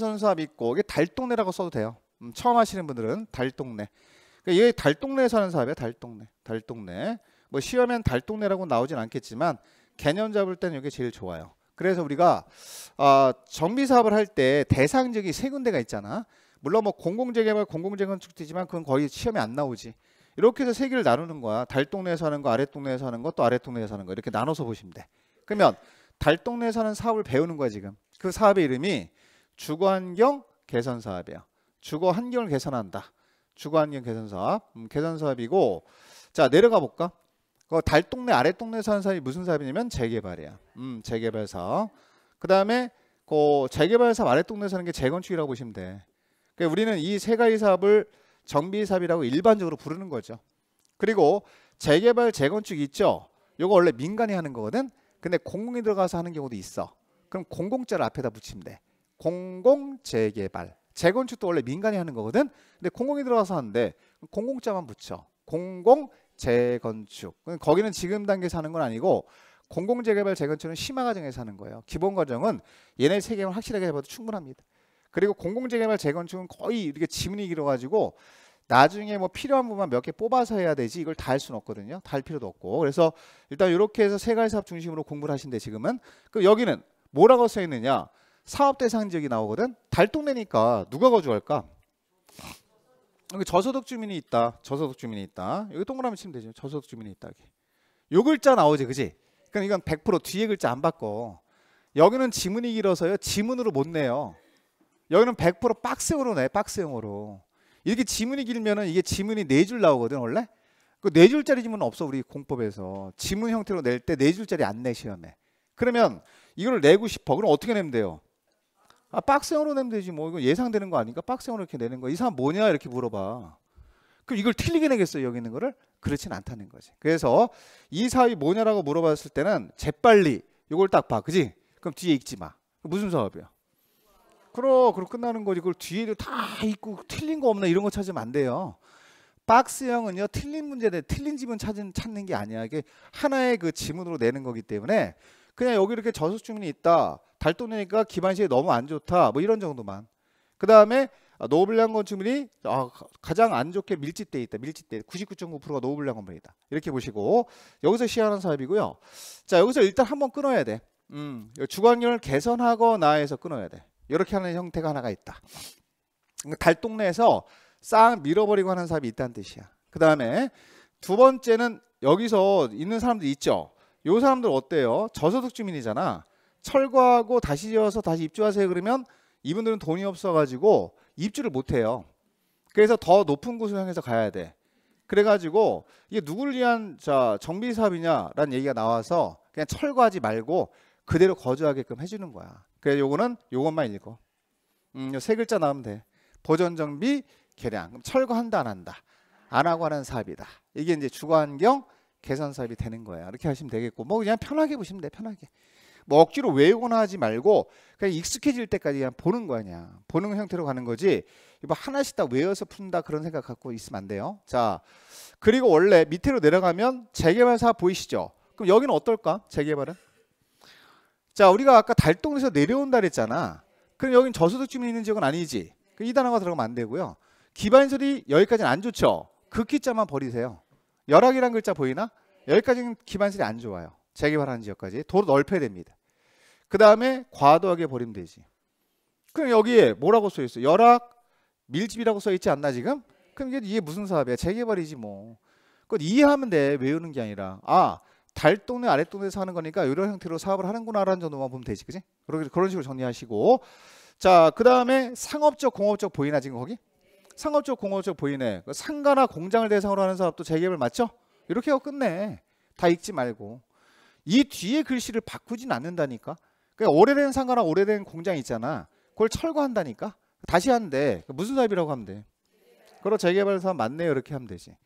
선수압 있고 이게 달동네라고 써도 돼요. 음, 처음 하시는 분들은 달동네. 그러니까 얘 달동네에 사는 사업이야. 달동네. 달동네. 뭐 시험엔 달동네라고 나오진 않겠지만 개념 잡을 때는 이게 제일 좋아요. 그래서 우리가 어, 정비 사업을 할 때 대상 지역이 세 군데가 있잖아. 물론 뭐 공공재개발, 공공재건축지만 그건 거의 시험에 안 나오지. 이렇게 해서 세 개를 나누는 거야. 달동네에 사는 거, 아랫동네에 사는 거, 또 아랫동네에 사는 거 이렇게 나눠서 보시면 돼. 그러면 달동네에 사는 사업을 배우는 거야 지금. 그 사업의 이름이 주거 환경 개선 사업이야. 주거 환경을 개선한다. 주거 환경 개선 사업. 음, 개선 사업이고 자, 내려가 볼까? 그달 동네 아래 동네 사는 사람이 무슨 사업이냐면 재개발이야. 음, 재개발 사업. 그다음에 그 재개발 사업 아래 동네 사는 게 재건축이라고 보시면 돼. 그러니까 우리는 이 세 가지 사업을 정비 사업이라고 일반적으로 부르는 거죠. 그리고 재개발 재건축 있죠. 요거 원래 민간이 하는 거거든. 근데 공공이 들어가서 하는 경우도 있어. 그럼 공공자를 앞에다 붙이면 돼. 공공 재개발. 재건축도 원래 민간이 하는 거거든. 근데 공공이 들어가서 하는데 공공자만 붙여. 공공 재건축. 거기는 지금 단계에서 하는 건 아니고 공공 재개발 재건축은 심화 과정에서 하는 거예요. 기본 과정은 얘네 세 개만 확실하게 해봐도 충분합니다. 그리고 공공 재개발 재건축은 거의 이렇게 지문이 길어가지고 나중에 뭐 필요한 부분만 몇 개 뽑아서 해야 되지 이걸 다 할 수는 없거든요. 다 할 필요도 없고 그래서 일단 이렇게 해서 세가지 사업 중심으로 공부를 하신데 지금은 그 여기는 뭐라고 써 있느냐? 사업 대상 지역이 나오거든. 달동네니까 누가 거주할까? 여기 저소득 주민이 있다. 저소득 주민이 있다. 여기 동그라미 치면 되죠. 저소득 주민이 있다. 여기. 요 글자 나오지, 그지? 그러니까 이건 100% 뒤에 글자 안 바꿔. 여기는 지문이 길어서요. 지문으로 못 내요. 여기는 100% 박스형으로 내. 박스형으로. 이렇게 지문이 길면은 이게 지문이 네 줄 나오거든, 원래. 그 네 줄짜리 지문은 없어 우리 공법에서. 지문 형태로 낼 때 네 줄짜리 안내 시험에. 그러면 이걸 내고 싶어. 그럼 어떻게 내면 돼요? 아, 빡스형으로 내면 되지 뭐 이거 예상되는 거 아닌가? 빡스형으로 이렇게 내는 거이 사람 뭐냐? 이렇게 물어봐. 그럼 이걸 틀리게 내겠어요 여기 있는 거를? 그렇진 않다는 거지. 그래서 이 사업이 뭐냐라고 물어봤을 때는 재빨리 이걸 딱 봐. 그지? 그럼 뒤에 읽지 마. 무슨 사업이야? 그럼 그럼 끝나는 거지. 그걸 뒤에도 다 있고 틀린 거 없나 이런 거 찾으면 안 돼요. 박스형은요 틀린 문제는 틀린 지문 찾은 찾는 게 아니야. 이게 하나의 그 지문으로 내는 거기 때문에 그냥 여기 이렇게 저소득층이 있다. 달동네니까 기반시에 너무 안 좋다. 뭐 이런 정도만. 그 다음에 아, 노블불량 건축물이 아, 가장 안 좋게 밀집돼 있다. 밀집돼 99.9%가 노블불량 건물이다. 이렇게 보시고 여기서 시행하는 사업이고요. 자 여기서 일단 한번 끊어야 돼. 음, 주거환을 개선하거나 해서 끊어야 돼. 이렇게 하는 형태가 하나가 있다. 그러니까 달동네에서 싹 밀어버리고 하는 사업이 있다는 뜻이야. 그 다음에 두 번째는 여기서 있는 사람들 있죠. 요 사람들 어때요? 저소득 주민이잖아. 철거하고 다시 지어서 다시 입주하세요 그러면 이분들은 돈이 없어가지고 입주를 못해요. 그래서 더 높은 곳을 향해서 가야 돼. 그래가지고 이게 누구를 위한 자 정비 사업이냐라는 얘기가 나와서 그냥 철거하지 말고 그대로 거주하게끔 해주는 거야. 그래서 요거는 요것만 읽어. 음, 요세 글자 나오면 돼. 보전 정비 계량 그럼 철거한다 안 한다. 안 하고 하는 사업이다. 이게 이제 주거환경 계산 사업이 되는 거예요 이렇게 하시면 되겠고 뭐 그냥 편하게 보시면 돼. 편하게. 뭐 억지로 외우거나 하지 말고 그냥 익숙해질 때까지 그냥 보는 거 아니야. 보는 형태로 가는 거지. 이거 하나씩 다 외워서 푼다 그런 생각 갖고 있으면 안 돼요. 자, 그리고 원래 밑으로 내려가면 재개발 사업 보이시죠? 그럼 여기는 어떨까? 재개발은? 자, 우리가 아까 달동에서 내려온다 그랬잖아. 그럼 여긴 저소득 주민 있는 지역은 아니지. 이 단어가 들어가면 안 되고요. 기반시설이 여기까지는 안 좋죠. 극기자만 버리세요. 열악이란 글자 보이나? 여기까지는 기반실이안 좋아요. 재개발하는 지역까지 도로 넓혀야 됩니다. 그 다음에 과도하게 버리면 되지. 그럼 여기에 뭐라고 써 있어? 열악 밀집이라고 써 있지 않나 지금? 그럼 이게 무슨 사업이야? 재개발이지 뭐. 그건 이해하면 돼. 외우는 게 아니라 아 달동네 아랫동네 에서하는 거니까 이런 형태로 사업을 하는구나라는 정도만 보면 되지, 그지? 그런 그런 식으로 정리하시고 자그 다음에 상업적 공업적 보이나 지금 거기? 상업적 공업적 보이네. 그 상가나 공장을 대상으로 하는 사업도 재개발 맞죠? 이렇게 하고 끝내. 다 읽지 말고. 이 뒤에 글씨를 바꾸진 않는다니까. 그러니까 오래된 상가나 오래된 공장 있잖아. 그걸 철거한다니까. 다시 한대. 그러니까 무슨 사업이라고 하면 돼. 그럼 재개발 사업 맞네요. 이렇게 하면 되지.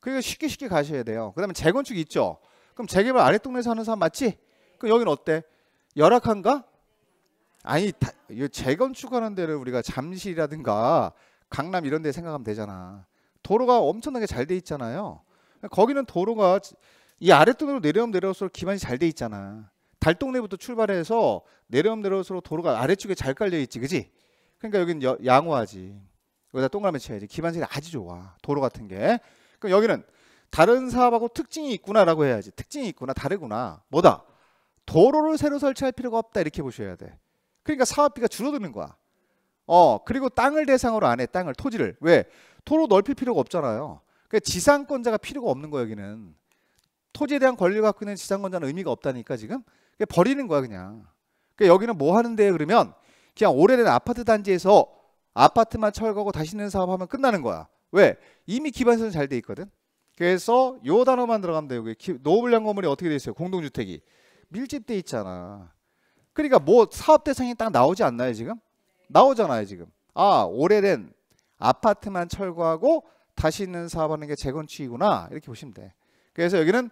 그러니까 쉽게 쉽게 가셔야 돼요. 그다음에 재건축 있죠. 그럼 재개발 아래 동네 에서하는 사람 맞지? 그럼 여긴 어때? 열악한가? 아니 다, 이 재건축하는 데를 우리가 잠실이라든가 강남 이런 데 생각하면 되잖아. 도로가 엄청나게 잘 돼 있잖아요. 거기는 도로가 이 아랫동으로 내려오면 내려올수록 기반이 잘 돼 있잖아. 달동네부터 출발해서 내려오면 내려올수록 도로가 아래쪽에 잘 깔려 있지, 그지? 그러니까 여기는 여, 양호하지. 여기다 동그라미 쳐야지. 기반색이 아주 좋아. 도로 같은 게. 그럼 그러니까 여기는 다른 사업하고 특징이 있구나라고 해야지. 특징이 있구나, 다르구나. 뭐다? 도로를 새로 설치할 필요가 없다 이렇게 보셔야 돼. 그러니까 사업비가 줄어드는 거야. 어 그리고 땅을 대상으로 안해 땅을 토지를 왜 토로 넓힐 필요가 없잖아요. 그 지상권자가 필요가 없는 거예요 여기는 토지에 대한 권리를 갖고 있는 지상권자는 의미가 없다니까 지금 그러 버리는 거야 그냥. 그러 그러니까 여기는 뭐 하는데 그러면 그냥 오래된 아파트 단지에서 아파트만 철거하고 다시 는 사업하면 끝나는 거야. 왜? 이미 기반서는 잘돼 있거든. 그래서 요 단어만 들어가면 돼요. 노후불량 건물이 어떻게 돼 있어요? 공동주택이 밀집돼 있잖아. 그러니까 뭐 사업 대상이 딱 나오지 않나요 지금? 나오잖아요 지금 아 오래된 아파트만 철거하고 다시 있는 사업하는 게 재건축이구나 이렇게 보시면 돼 그래서 여기는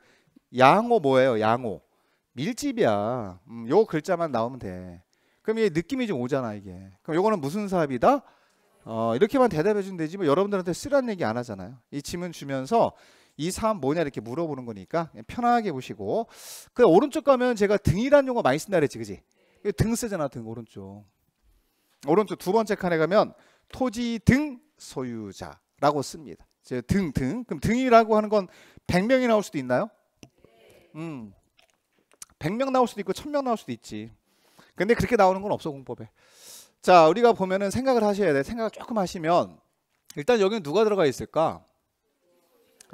양호 뭐예요 양호 밀집이야 음, 요 글자만 나오면 돼 그럼 이 느낌이 좀 오잖아 이게 그럼 요거는 무슨 사업이다 어, 이렇게만 대답해 주면 되지 뭐 여러분들한테 쓰란 얘기 안 하잖아요 이 짐은 주면서 이 사업 뭐냐 이렇게 물어보는 거니까 편하게 보시고 그 오른쪽 가면 제가 등이라는 용어 많이 쓴다 그랬지 그지 등 쓰잖아 등 오른쪽 오른쪽 두 번째 칸에 가면 토지 등 소유자라고 씁니다. 등, 등. 그럼 등이라고 하는 건 100명이 나올 수도 있나요? 음. 100명 나올 수도 있고 1000명 나올 수도 있지. 근데 그렇게 나오는 건 없어 공법에. 자, 우리가 보면은 생각을 하셔야 돼. 생각을 조금 하시면 일단 여기는 누가 들어가 있을까?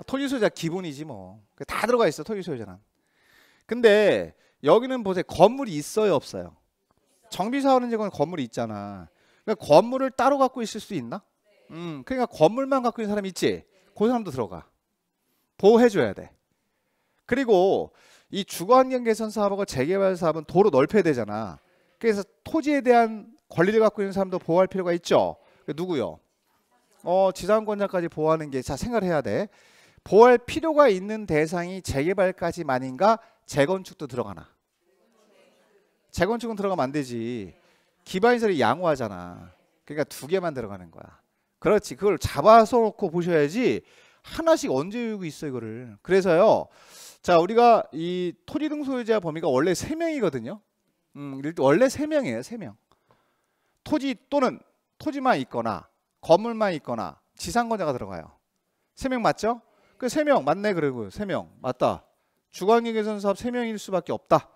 토지 소유자 기본이지 뭐. 다 들어가 있어 토지 소유자는. 근데 여기는 보세요. 건물이 있어요, 없어요? 정비사원은 이건 건물이 있잖아. 그러니까 건물을 따로 갖고 있을 수 있나? 음, 그러니까 건물만 갖고 있는 사람이 있지. 그 사람도 들어가. 보호해줘야 돼. 그리고 이 주거환경 개선 사업하고 재개발 사업은 도로 넓혀야 되잖아. 그래서 토지에 대한 권리를 갖고 있는 사람도 보호할 필요가 있죠. 그 누구요? 어, 지상권자까지 보호하는 게자 생각해야 을 돼. 보호할 필요가 있는 대상이 재개발까지만인가 재건축도 들어가나? 재건축은 들어가면 안 되지. 기반시설이 양호하잖아. 그러니까 두 개만 들어가는 거야. 그렇지. 그걸 잡아서 놓고 보셔야지 하나씩 언제 외우고 있어 요 이거를. 그래서요. 자 우리가 이 토지등 소유자 범위가 원래 세명이거든요 음, 원래 세명이에요세명 3명. 토지 또는 토지만 있거나 건물만 있거나 지상권자가 들어가요. 세 명 맞죠? 그 세 명 맞네 그리고 세명 맞다. 주관계개선 사업 세명일 수밖에 없다.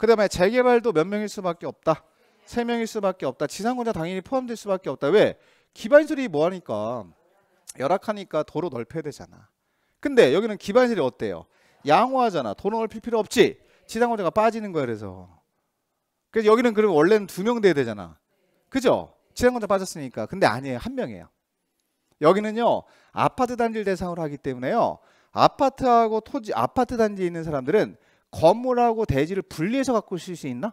그 다음에 재개발도 몇 명일 수밖에 없다. 세 명일 수밖에 없다. 지상군자 당연히 포함될 수밖에 없다. 왜? 기반시설이 뭐하니까 열악하니까 도로 넓혀야 되잖아. 근데 여기는 기반시설이 어때요? 양호하잖아. 도로 넓힐 필요 없지. 지상군자가 빠지는 거야 그래서. 그래서 여기는 그러면 원래는 두 명 돼야 되잖아. 그죠? 지상군자 빠졌으니까. 근데 아니에요. 한 명이에요. 여기는요. 아파트 단지를 대상으로 하기 때문에요. 아파트하고 토지 아파트 단지에 있는 사람들은 건물하고 대지를 분리해서 갖고 쓸 수 있나?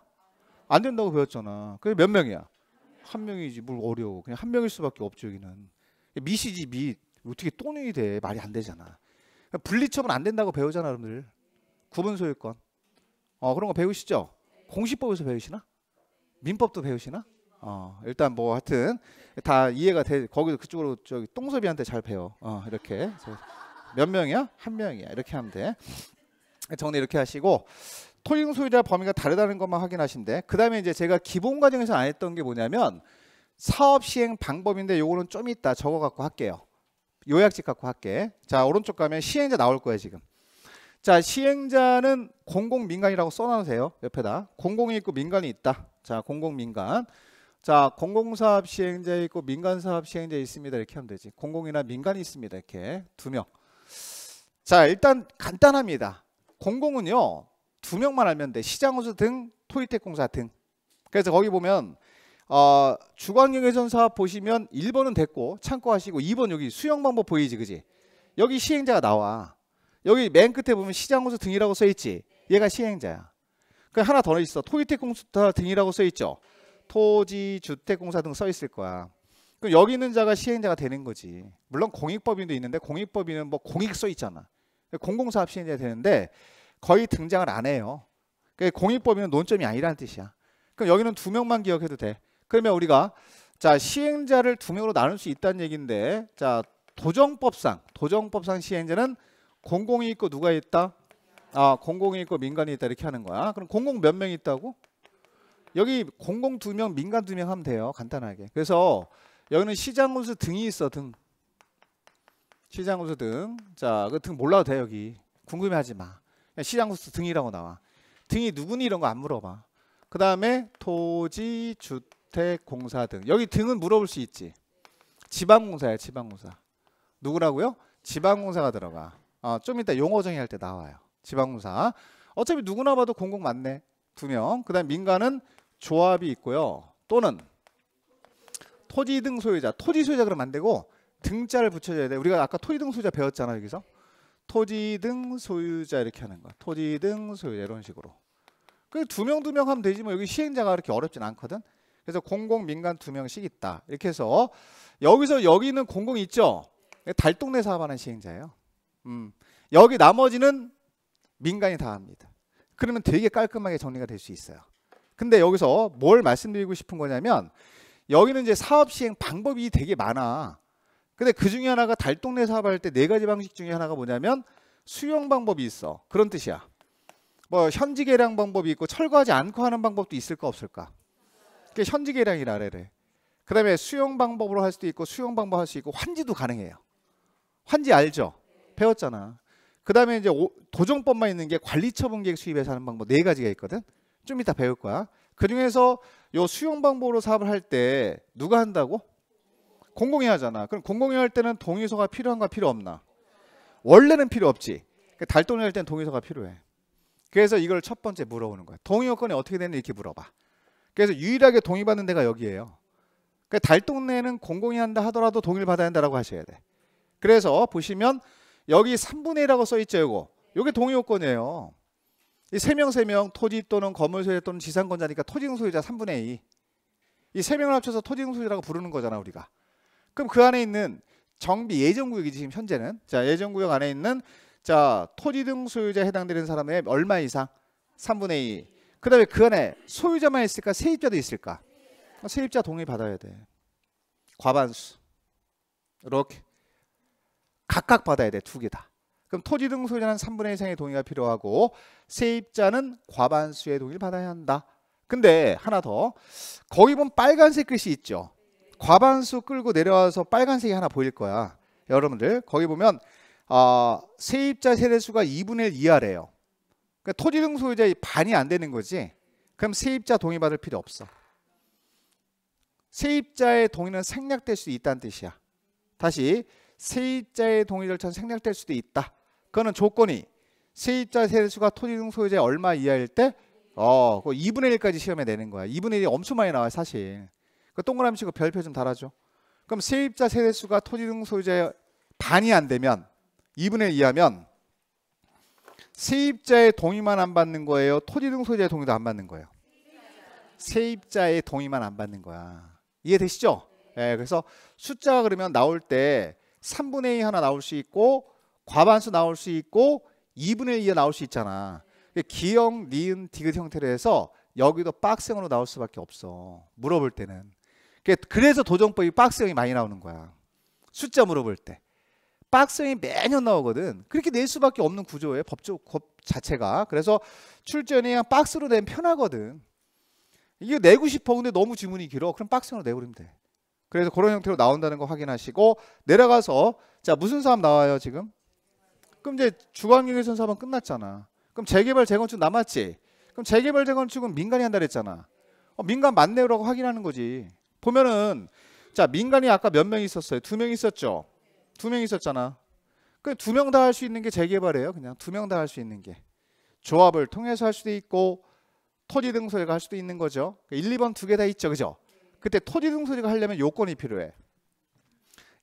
안 된다고 배웠잖아. 그게 몇 명이야? 한 명이지 뭘 어려워. 그냥 한 명일 수밖에 없죠 여기는. 미시지 미. 어떻게 또누이 돼? 말이 안 되잖아. 분리처분 안 된다고 배우잖아 여러분들. 구분소유권. 어 그런 거 배우시죠? 공시법에서 배우시나? 민법도 배우시나? 어 일단 뭐 하여튼 다 이해가 돼. 거기서 그쪽으로 저기 똥섭이한테 잘 배워. 어 이렇게. 몇 명이야? 한 명이야. 이렇게 하면 돼. 정리 이렇게 하시고 토익 소유자 범위가 다르다는 것만 확인하신데 그다음에 이제 제가 기본 과정에서 안 했던 게 뭐냐면 사업 시행 방법인데 요거는 좀 이따 적어 갖고 할게요. 요약집 갖고 할게. 자, 오른쪽 가면 시행자 나올 거예요, 지금. 자, 시행자는 공공 민간이라고 써 놓으세요. 옆에다. 공공이 있고 민간이 있다. 자, 공공 민간. 자, 공공사업 시행자 있고 민간사업 시행자 있습니다. 이렇게 하면 되지. 공공이나 민간이 있습니다. 이렇게 두 명. 자, 일단 간단합니다. 공공은요 두 명만 알면 돼 시장호수 등 토이텍공사 등 그래서 거기 보면 어, 주관경외전 사 보시면 1번은 됐고 참고하시고 2번 여기 수영 방법 보이지 그지 여기 시행자가 나와 여기 맨 끝에 보면 시장호수 등이라고 써있지 얘가 시행자야 그 하나 더 있어 토이텍공사 등이라고 써있죠 토지 주택공사 등 써있을 거야 그럼 여기 있는 자가 시행자가 되는 거지 물론 공익법인도 있는데 공익법인은 뭐 공익 써있잖아 공공사업 시행돼 되는데 거의 등장을 안 해요. 그러니까 공익법인은 논점이 아니라는 뜻이야. 그럼 여기는 두 명만 기억해도 돼. 그러면 우리가 자 시행자를 두 명으로 나눌 수 있다는 얘기인데 자 도정법상 도정법상 시행자는 공공이 있고 누가 있다? 아 공공이 있고 민간이 있다 이렇게 하는 거야. 그럼 공공 몇 명 있다고? 여기 공공 두 명, 민간 두 명 하면 돼요. 간단하게. 그래서 여기는 시장 문서 등이 있어 등. 시장구수 등. 자, 그 등 몰라도 돼 여기. 궁금해하지 마. 시장구수 등이라고 나와. 등이 누구니 이런 거 안 물어봐. 그 다음에 토지, 주택, 공사 등. 여기 등은 물어볼 수 있지. 지방공사야 지방공사. 누구라고요? 지방공사가 들어가. 어, 좀 이따 용어 정의할 때 나와요. 지방공사. 어차피 누구나 봐도 공공 맞네. 두 명. 그 다음 에 민간은 조합이 있고요. 또는 토지 등 소유자. 토지 소유자 그러면 안 되고 등자를 붙여줘야 돼. 우리가 아까 토지등 소유자 배웠잖아 여기서. 토지등 소유자 이렇게 하는 거 토지등 소유자 이런 식으로. 그래서 두명 두 명 하면 되지 뭐 여기 시행자가 그렇게 어렵진 않거든. 그래서 공공 민간 두 명씩 있다. 이렇게 해서 여기서 여기는 공공 있죠. 달동네 사업하는 시행자예요. 음. 여기 나머지는 민간이 다 합니다. 그러면 되게 깔끔하게 정리가 될 수 있어요. 근데 여기서 뭘 말씀드리고 싶은 거냐면 여기는 이제 사업 시행 방법이 되게 많아. 근데 그 중에 하나가 달동네 사업할 때 네 가지 방식 중에 하나가 뭐냐면 수용 방법이 있어. 그런 뜻이야. 뭐 현지 계량 방법이 있고 철거하지 않고 하는 방법도 있을까 없을까? 그게 현지 계량이라 그래. 그다음에 수용 방법으로 할 수도 있고 수용 방법 할 수 있고 환지도 가능해요. 환지 알죠? 배웠잖아. 그다음에 이제 도정법만 있는 게 관리처분 계획 수입해서 하는 방법 네 가지가 있거든. 좀 이따 배울 거야. 그 중에서 요 수용 방법으로 사업을 할 때 누가 한다고? 공공이 하잖아. 그럼 공공이할 때는 동의서가 필요한가 필요 없나? 원래는 필요 없지. 그러니까 달동이할 때는 동의서가 필요해. 그래서 이걸 첫 번째 물어보는 거야. 동의 요건이 어떻게 되는지 이렇게 물어봐. 그래서 유일하게 동의받는 데가 여기예요. 그러니까 달동네는 공공이 한다 하더라도 동의를 받아야 한다고 하셔야 돼. 그래서 보시면 여기 3분의 1이라고 써 있죠, 이거. 요게 동의 요건이에요. 이3명3명 토지 또는 건물 소유자 또는 지상권자니까 토지등 소유자 3분의 2. 이3 명을 합쳐서 토지등 소유자라고 부르는 거잖아, 우리가. 그럼 그 안에 있는 정비 예정 구역이지 금 현재는 자 예정 구역 안에 있는 자 토지 등소유자 해당되는 사람의 얼마 이상 3분의 2. 그다음에 그 안에 소유자만 있을까 세입자도 있을까? 어, 세입자 동의 받아야 돼. 과반수. 이렇게 각각 받아야 돼 두 개 다. 그럼 토지 등 소유자는 3분의 이상의 동의가 필요하고 세입자는 과반수의 동의를 받아야 한다. 근데 하나 더 거기 보면 빨간색 글씨 있죠. 과반수 끌고 내려와서 빨간색이 하나 보일 거야. 여러분들 거기 보면 어, 세입자 세대수가 2분의 1 이하래요. 그러니까 토지등 소유자의 반이 안 되는 거지. 그럼 세입자 동의받을 필요 없어. 세입자의 동의는 생략될 수 있다는 뜻이야. 다시 세입자의 동의 절차는 생략될 수도 있다. 그거는 조건이 세입자 세대수가 토지등 소유자의 얼마 이하일 때 어, 그 2분의 1까지 시험에 내는 거야. 2분의 1이 엄청 많이 나와 사실. 그 동그라미 치고 별표 좀 달아줘. 그럼 세입자 세대수가 토지등 소유자의 반이 안 되면 2분의 2하면 세입자의 동의만 안 받는 거예요. 토지등 소유자의 동의도 안 받는 거예요. 세입자의 동의만 안 받는 거야. 이해되시죠? 예, 그래서 숫자가 그러면 나올 때 3분의 2 하나 나올 수 있고 과반수 나올 수 있고 2분의 2가 나올 수 있잖아. 기역, 니은, 디귿 형태로 해서 여기도 빡생으로 나올 수밖에 없어. 물어볼 때는. 그, 그래서 도정법이 박스형이 많이 나오는 거야. 숫자 물어볼 때. 박스형이 매년 나오거든. 그렇게 낼 수밖에 없는 구조예요. 법적법 자체가. 그래서 출전이 그냥 박스로 내면 편하거든. 이거 내고 싶어. 근데 너무 지문이 길어. 그럼 박스형으로 내버리면 돼. 그래서 그런 형태로 나온다는 거 확인하시고 내려가서 자 무슨 사업 나와요 지금? 그럼 이제 주관유기선 사업은 끝났잖아. 그럼 재개발 재건축 남았지. 그럼 재개발 재건축은 민간이 한다 그랬잖아. 어, 민간 맞네요라고 확인하는 거지. 보면은 자 민간이 아까 몇 명 있었어요? 두 명 있었죠. 두 명 있었잖아. 그 두 명 다 할 수 있는 게 재개발이에요. 그냥 두 명 다 할 수 있는 게 조합을 통해서 할 수도 있고 토지 등소리가 할 수도 있는 거죠. 1, 그 2번 두 개 다 있죠, 그죠? 그때 토지 등소리가 하려면 요건이 필요해.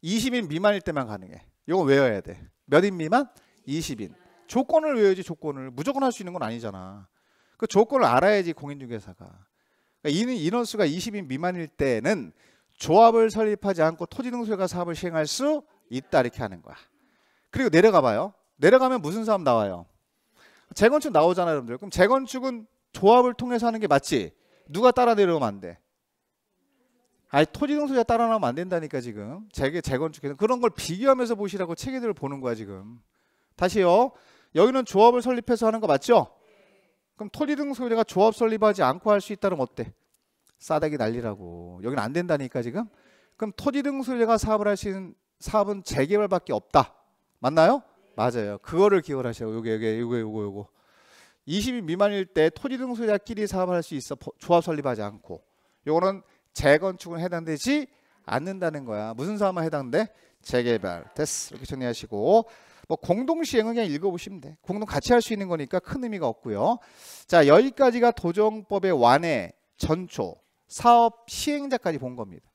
20인 미만일 때만 가능해. 요건 외워야 돼. 몇 인 미만? 20인. 조건을 외워야지 조건을 무조건 할 수 있는 건 아니잖아. 그 조건을 알아야지 공인중개사가. 그러니까 인원수가 20인 미만일 때는 조합을 설립하지 않고 토지등소세가 사업을 시행할 수 있다 이렇게 하는 거야. 그리고 내려가 봐요. 내려가면 무슨 사업 나와요? 재건축 나오잖아요, 여러분들. 그럼 재건축은 조합을 통해서 하는 게 맞지? 누가 따라 내려오면 안 돼. 아니 토지등소세가 따라 나오면 안 된다니까 지금. 재개 재건축해서 그런 걸 비교하면서 보시라고 체계들을 보는 거야 지금. 다시요. 여기는 조합을 설립해서 하는 거 맞죠? 그럼 토리등 소유자가 조합 설립하지 않고 할 수 있다면 어때? 싸대기 난리라고. 여기는 안 된다니까 지금. 그럼 토지등 소유자가 사업을 할 수 있는 사업은 재개발밖에 없다. 맞나요? 맞아요. 그거를 기억을 하셔. 요게 요게 요게 요거 요거. 20인 미만일 때 토지등 소유자끼리 사업할 을수 있어. 조합 설립하지 않고. 요거는 재건축은 해당되지 않는다는 거야. 무슨 사업만 해당돼? 재개발. 됐어. 이렇게 정리하시고 뭐 공동 시행은 그냥 읽어보시면 돼. 공동 같이 할 수 있는 거니까 큰 의미가 없고요. 자 여기까지가 도정법의 완해, 전초, 사업 시행자까지 본 겁니다.